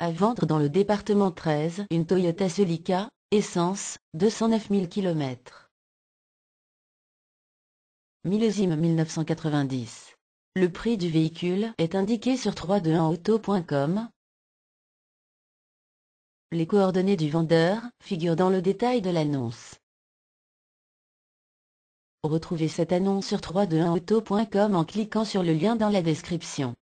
À vendre dans le département 13 une Toyota Celica, essence, 209 000 km. Millésime 1990. Le prix du véhicule est indiqué sur 321auto.com. Les coordonnées du vendeur figurent dans le détail de l'annonce. Retrouvez cette annonce sur 321auto.com en cliquant sur le lien dans la description.